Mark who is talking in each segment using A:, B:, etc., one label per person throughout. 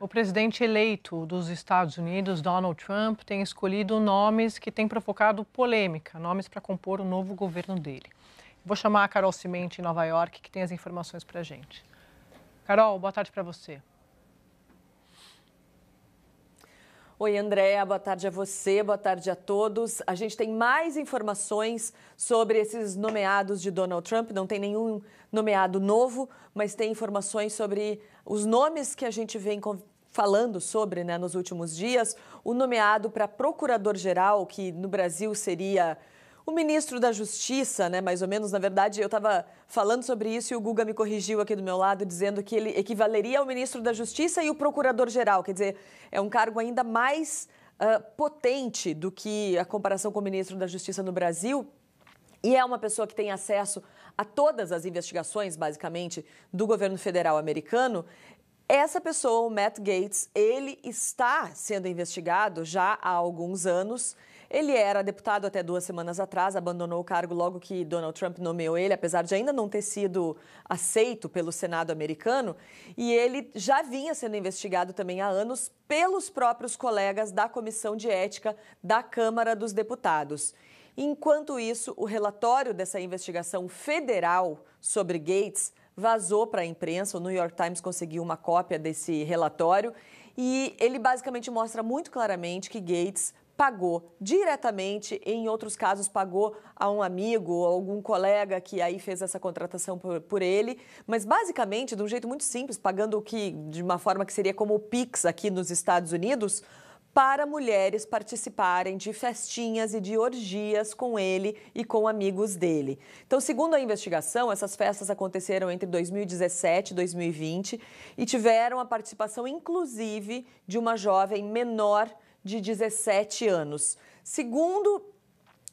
A: O presidente eleito dos Estados Unidos, Donald Trump, tem escolhido nomes que têm provocado polêmica, nomes para compor o novo governo dele. Vou chamar a Carol Cimente em Nova York, que tem as informações para a gente. Carol, boa tarde para você. Oi, Andréa, boa tarde a você, boa tarde a todos. A gente tem mais informações sobre esses nomeados de Donald Trump. Não tem nenhum nomeado novo, mas tem informações sobre os nomes que a gente vem falando sobre né, nos últimos dias. O nomeado para procurador-geral, que no Brasil seria o ministro da Justiça, né, mais ou menos, na verdade, eu estava falando sobre isso e o Guga me corrigiu aqui do meu lado, dizendo que ele equivaleria ao ministro da Justiça e o procurador-geral. Quer dizer, é um cargo ainda mais uh, potente do que a comparação com o ministro da Justiça no Brasil. E é uma pessoa que tem acesso a todas as investigações, basicamente, do governo federal americano. Essa pessoa, o Matt Gates, ele está sendo investigado já há alguns anos. Ele era deputado até duas semanas atrás, abandonou o cargo logo que Donald Trump nomeou ele, apesar de ainda não ter sido aceito pelo Senado americano. E ele já vinha sendo investigado também há anos pelos próprios colegas da Comissão de Ética da Câmara dos Deputados. Enquanto isso, o relatório dessa investigação federal sobre Gates vazou para a imprensa. O New York Times conseguiu uma cópia desse relatório e ele basicamente mostra muito claramente que Gates pagou diretamente, em outros casos pagou a um amigo ou algum colega que aí fez essa contratação por, por, ele, mas basicamente de um jeito muito simples, pagando o que de uma forma que seria como o Pix aqui nos Estados Unidos, para mulheres participarem de festinhas e de orgias com ele e com amigos dele. Então, segundo a investigação, essas festas aconteceram entre 2017 e 2020 e tiveram a participação, inclusive, de uma jovem menor de 17 anos. Segundo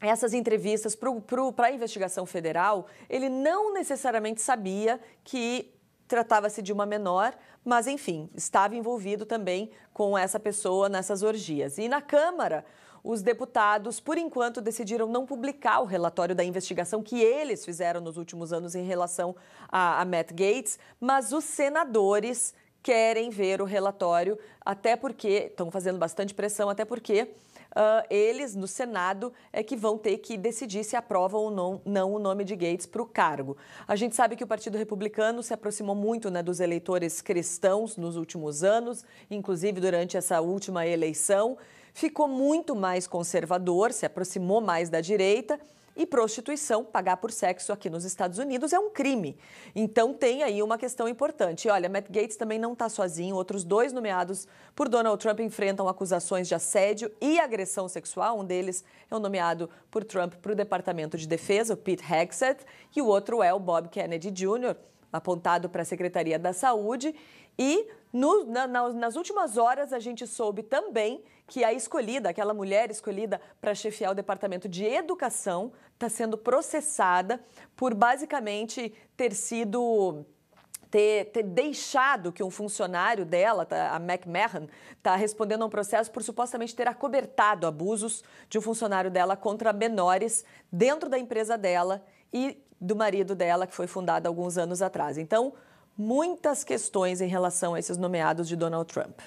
A: essas entrevistas para a investigação federal, ele não necessariamente sabia que Tratava-se de uma menor, mas enfim, estava envolvido também com essa pessoa nessas orgias. E na Câmara, os deputados, por enquanto, decidiram não publicar o relatório da investigação que eles fizeram nos últimos anos em relação a, a Matt Gates, mas os senadores querem ver o relatório, até porque estão fazendo bastante pressão, até porque uh, eles no Senado é que vão ter que decidir se aprovam ou não, não o nome de Gates para o cargo. A gente sabe que o Partido Republicano se aproximou muito né, dos eleitores cristãos nos últimos anos, inclusive durante essa última eleição. Ficou muito mais conservador, se aproximou mais da direita e prostituição, pagar por sexo aqui nos Estados Unidos é um crime. Então tem aí uma questão importante. Olha, Matt Gates também não está sozinho. Outros dois nomeados por Donald Trump enfrentam acusações de assédio e agressão sexual. Um deles é o nomeado por Trump para o Departamento de Defesa, o Pete Hexet, e o outro é o Bob Kennedy Jr., apontado para a Secretaria da Saúde. E no, na, nas últimas horas a gente soube também que a escolhida, aquela mulher escolhida para chefiar o Departamento de Educação, está sendo processada por basicamente ter sido ter, ter, deixado que um funcionário dela, tá, a McMahon, está respondendo a um processo por supostamente ter acobertado abusos de um funcionário dela contra menores dentro da empresa dela e do marido dela, que foi fundada alguns anos atrás. Então, muitas questões em relação a esses nomeados de Donald Trump.